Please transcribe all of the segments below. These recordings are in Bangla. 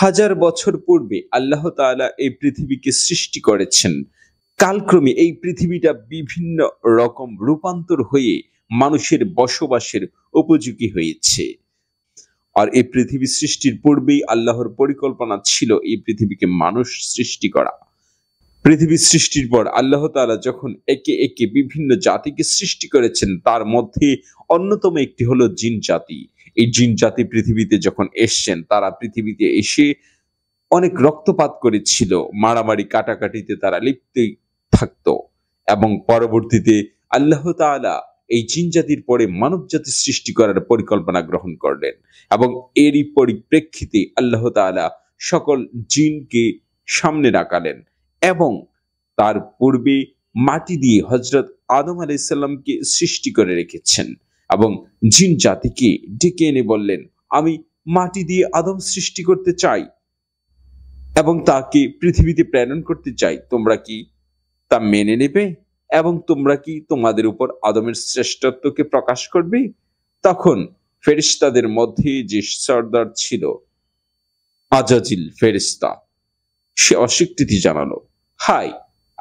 হাজার বছর পূর্বে আল্লাহ তালা এই পৃথিবীকে সৃষ্টি করেছেন কালক্রমে এই পৃথিবীটা বিভিন্ন রকম রূপান্তর হয়ে মানুষের বসবাসের উপযোগী হয়েছে আর এই পৃথিবী সৃষ্টির পূর্বেই আল্লাহর পরিকল্পনা ছিল এই পৃথিবীকে মানুষ সৃষ্টি করা পৃথিবী সৃষ্টির পর আল্লাহ তালা যখন একে একে বিভিন্ন জাতিকে সৃষ্টি করেছেন তার মধ্যে অন্যতম একটি হলো জিন জাতি এই জিন জাতি পৃথিবীতে যখন এসছেন তারা পৃথিবীতে এসে অনেক রক্তপাত করেছিল মারামারি কাটাকাটিতে তারা লিপ্ত থাকত এবং পরবর্তীতে আল্লাহ তালা এই জিন জাতির পরে মানব জাতি সৃষ্টি করার পরিকল্পনা গ্রহণ করলেন এবং এরই পরিপ্রেক্ষিতে আল্লাহ তালা সকল জিনকে সামনে রাখালেন এবং তার পূর্বে মাটি দিয়ে হজরত আদম আলাইসাল্লামকে সৃষ্টি করে রেখেছেন এবং জিন জাতিকে ডেকে এনে বললেন আমি মাটি দিয়ে আদম সৃষ্টি করতে চাই এবং তাকে পৃথিবীতে প্রেরণ করতে চাই তোমরা কি তা মেনে নেবে এবং তোমরা কি তোমাদের উপর আদমের শ্রেষ্ঠত্বকে প্রকাশ করবে তখন ফেরিস্তাদের মধ্যে যে সর্দার ছিল আজাজিল ফেরিস্তা সে অস্বীকৃতি জানালো হাই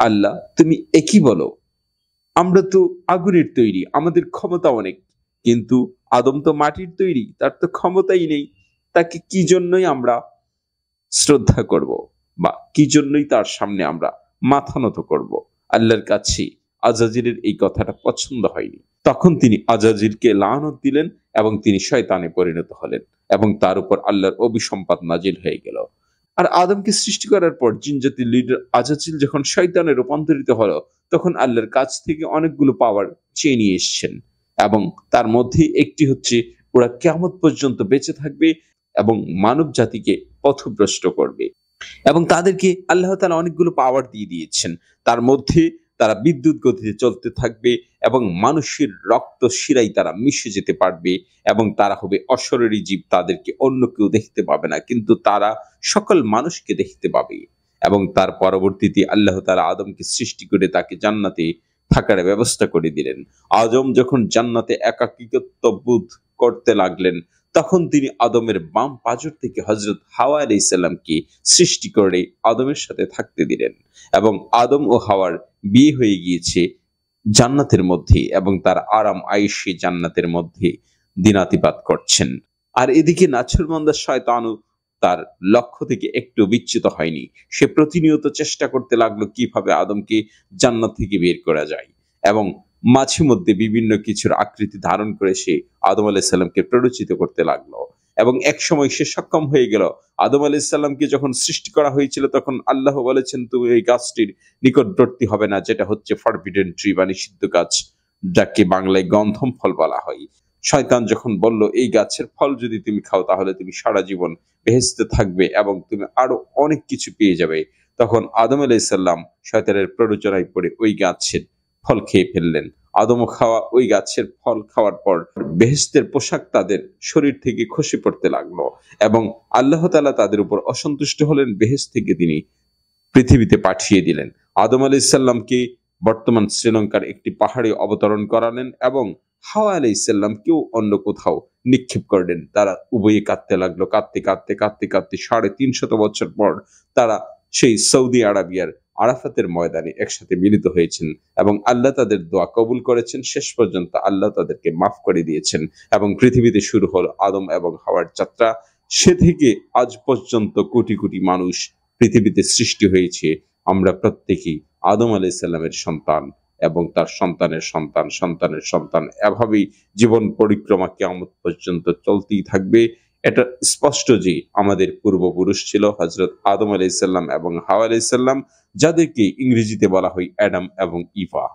আল্লাহ তুমি একই বলো আমরা তো আগুনের তৈরি আমাদের ক্ষমতা অনেক কিন্তু আদম তো মাটির তৈরি তার তো ক্ষমতাই নেই তাকে কি জন্যই আমরা শ্রদ্ধা করব বা কি জন্যই তার সামনে আমরা মাথা নত করব আল্লাহর কাছে আজাজিরের এই কথাটা পছন্দ হয়নি তখন তিনি আজাজিরকে লানত দিলেন এবং তিনি শয়তানে পরিণত হলেন এবং তার উপর আল্লাহর অভিসম্পাদ নাজিল হয়ে গেল আর আদমকে সৃষ্টি করার পর জিনজাতি লিডার আজাজিল যখন শয়তানে রূপান্তরিত হলো তখন আল্লাহর কাছ থেকে অনেকগুলো পাওয়ার চেয়ে নিয়ে এসছেন এবং তার মধ্যে একটি হচ্ছে ওরা কেমন পর্যন্ত বেঁচে থাকবে এবং মানব জাতিকে পথভ্রষ্ট করবে এবং তাদেরকে আল্লাহ তালা অনেকগুলো পাওয়ার দিয়ে দিয়েছেন তার মধ্যে তারা বিদ্যুৎ গতিতে চলতে থাকবে এবং মানুষের রক্ত শিরাই তারা মিশে যেতে পারবে এবং তারা হবে অশরীরী জীব তাদেরকে অন্য কেউ দেখতে পাবে না কিন্তু তারা সকল মানুষকে দেখতে পাবে এবং তার পরবর্তীতে আল্লাহ তারা আদমকে সৃষ্টি করে তাকে জান্নাতে থাকার ব্যবস্থা করে দিলেন আজম যখন জান্নাতে একাকিত্ব বোধ করতে লাগলেন তখন তিনি আদমের বাম পাজর থেকে হজরত হাওয়া আলি ইসাল্লামকে সৃষ্টি করে আদমের সাথে থাকতে দিলেন এবং আদম ও হাওয়ার বিয়ে হয়ে গিয়েছে জান্নাতের মধ্যে এবং তার আরাম আয়ুষে জান্নাতের মধ্যে দিনাতিপাত করছেন আর এদিকে নাছরমন্দা শয়তানু তার লক্ষ্য থেকে একটু বিচ্যুত হয়নি সে প্রতিনিয়ত চেষ্টা করতে লাগলো কিভাবে আদমকে জান্নাত থেকে বের করা যায় এবং মাঝে মধ্যে বিভিন্ন কিছুর আকৃতি ধারণ করে সে আদম আলাইসাল্লামকে প্ররোচিত করতে লাগলো এবং এক সময় সে সক্ষম হয়ে গেল আদম আলাইসাল্লামকে যখন সৃষ্টি করা হয়েছিল তখন আল্লাহ বলেছেন তুমি এই গাছটির নিকটবর্তী হবে না যেটা হচ্ছে ফরবিডেন ট্রি বা নিষিদ্ধ গাছ যাকে বাংলায় গন্ধম ফল বলা হয় শয়তান যখন বলল এই গাছের ফল যদি তুমি খাও তাহলে তুমি সারা জীবন বেহেস্তে থাকবে এবং তুমি আরো অনেক কিছু পেয়ে যাবে তখন আদম আলাইসাল্লাম শয়তানের প্ররোচনায় পড়ে ওই গাছের ফল খেয়ে ফেললেন আদম খাওয়া ওই গাছের ফল খাওয়ার পর বেহেস্তের পোশাক তাদের শরীর থেকে খসে পড়তে লাগলো এবং আল্লাহ তালা তাদের উপর অসন্তুষ্ট হলেন বেহেস থেকে তিনি পৃথিবীতে পাঠিয়ে দিলেন আদম আলাইসাল্লামকে বর্তমান শ্রীলঙ্কার একটি পাহাড়ে অবতরণ করালেন এবং হাওয়া আলাইসাল্লামকেও অন্য কোথাও নিক্ষেপ করলেন তারা উভয়ে কাঁদতে লাগলো কাঁদতে কাঁদতে কাঁদতে কাঁদতে সাড়ে তিন শত বছর পর তারা সেই সৌদি আরবিয়ার আরাফাতের ময়দানে একসাথে মিলিত হয়েছেন এবং আল্লাহ তাদের দোয়া কবুল করেছেন শেষ পর্যন্ত আল্লাহ তাদেরকে মাফ করে দিয়েছেন এবং পৃথিবীতে শুরু হল আদম এবং হাওয়ার যাত্রা সে থেকে আজ পর্যন্ত কোটি কোটি মানুষ পৃথিবীতে সৃষ্টি হয়েছে আমরা প্রত্যেকেই আদম আলাইসাল্লামের সন্তান এবং তার সন্তানের সন্তান সন্তানের সন্তান এভাবেই জীবন পরিক্রমা কেমন পর্যন্ত চলতেই থাকবে এটা স্পষ্ট যে আমাদের পূর্বপুরুষ ছিল হজরত আদম আলাইসাল্লাম এবং হাওয়া আলাইসাল্লাম যাদেরকে ইংরেজিতে বলা হয় অ্যাডাম এবং ইফা